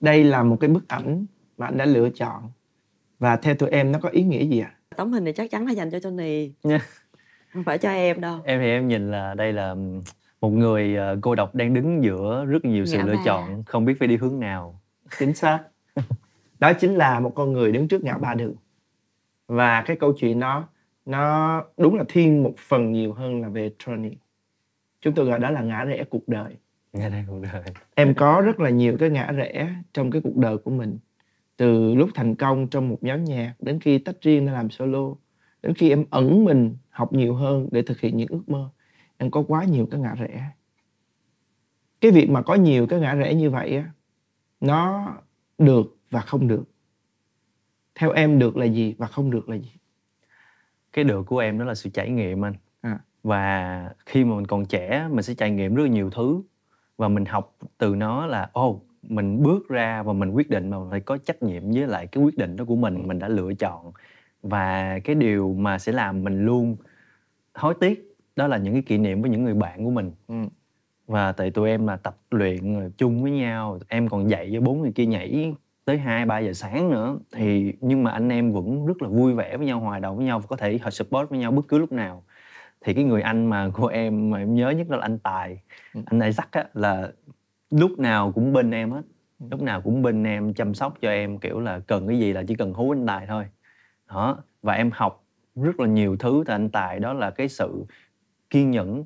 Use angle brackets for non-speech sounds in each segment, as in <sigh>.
đây là một cái bức ảnh mà anh đã lựa chọn và theo tụi em nó có ý nghĩa gì ạ? À? Tấm hình này chắc chắn là dành cho Tony, không phải cho em đâu. Em thì em nhìn là đây là một người ờ, cô độc đang đứng giữa rất nhiều sự Ngã dạ lựa bà. chọn, không biết phải đi hướng nào. Chính xác. <laughs> đó chính là một con người đứng trước ngã ba đường và cái câu chuyện đó nó đúng là thiên một phần nhiều hơn là về Tony chúng tôi gọi đó là ngã rẽ cuộc đời ngã rẽ cuộc đời em có rất là nhiều cái ngã rẽ trong cái cuộc đời của mình từ lúc thành công trong một nhóm nhạc đến khi tách riêng để làm solo đến khi em ẩn mình học nhiều hơn để thực hiện những ước mơ em có quá nhiều cái ngã rẽ cái việc mà có nhiều cái ngã rẽ như vậy á nó được và không được theo em được là gì và không được là gì cái được của em đó là sự trải nghiệm anh à. và khi mà mình còn trẻ mình sẽ trải nghiệm rất là nhiều thứ và mình học từ nó là ô oh, mình bước ra và mình quyết định mà phải có trách nhiệm với lại cái quyết định đó của mình mình đã lựa chọn và cái điều mà sẽ làm mình luôn hối tiếc đó là những cái kỷ niệm với những người bạn của mình ừ. và tại tụi em là tập luyện chung với nhau em còn dạy với bốn người kia nhảy tới 2 3 giờ sáng nữa thì nhưng mà anh em vẫn rất là vui vẻ với nhau hòa đồng với nhau và có thể họ support với nhau bất cứ lúc nào thì cái người anh mà của em mà em nhớ nhất đó là anh tài ừ. anh Isaac á là lúc nào cũng bên em á, ừ. lúc nào cũng bên em chăm sóc cho em kiểu là cần cái gì là chỉ cần hú anh tài thôi đó và em học rất là nhiều thứ từ anh tài đó là cái sự kiên nhẫn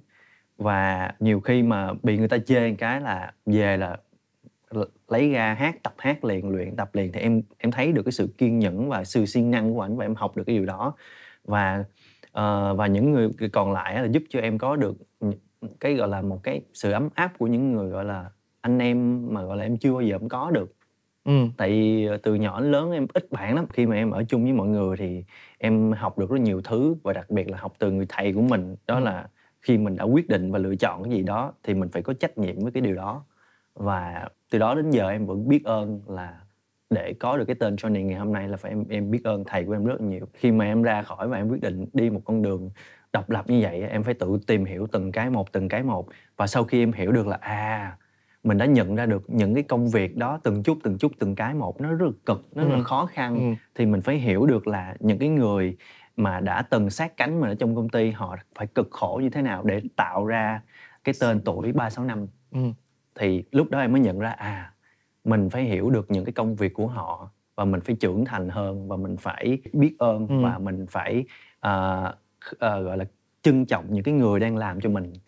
và nhiều khi mà bị người ta chê một cái là về là lấy ra hát tập hát liền luyện tập liền thì em em thấy được cái sự kiên nhẫn và sự siêng năng của ảnh và em học được cái điều đó và uh, và những người còn lại là giúp cho em có được cái gọi là một cái sự ấm áp của những người gọi là anh em mà gọi là em chưa bao giờ em có được ừ. tại ờ, từ nhỏ đến lớn em ít bạn lắm khi mà em ở chung với mọi người thì em học được rất nhiều thứ và đặc biệt là học từ người thầy của mình đó ừ. là khi mình đã quyết định và lựa chọn cái gì đó thì mình phải có trách nhiệm với cái điều đó và từ đó đến giờ em vẫn biết ơn là để có được cái tên Johnny ngày hôm nay là phải em em biết ơn thầy của em rất nhiều khi mà em ra khỏi và em quyết định đi một con đường độc lập như vậy em phải tự tìm hiểu từng cái một từng cái một và sau khi em hiểu được là à mình đã nhận ra được những cái công việc đó từng chút từng chút từng cái một nó rất là cực nó rất là ừ. khó khăn ừ. thì mình phải hiểu được là những cái người mà đã từng sát cánh mình ở trong công ty họ phải cực khổ như thế nào để tạo ra cái tên tuổi 365 ừ thì lúc đó em mới nhận ra à mình phải hiểu được những cái công việc của họ và mình phải trưởng thành hơn và mình phải biết ơn ừ. và mình phải uh, uh, gọi là trân trọng những cái người đang làm cho mình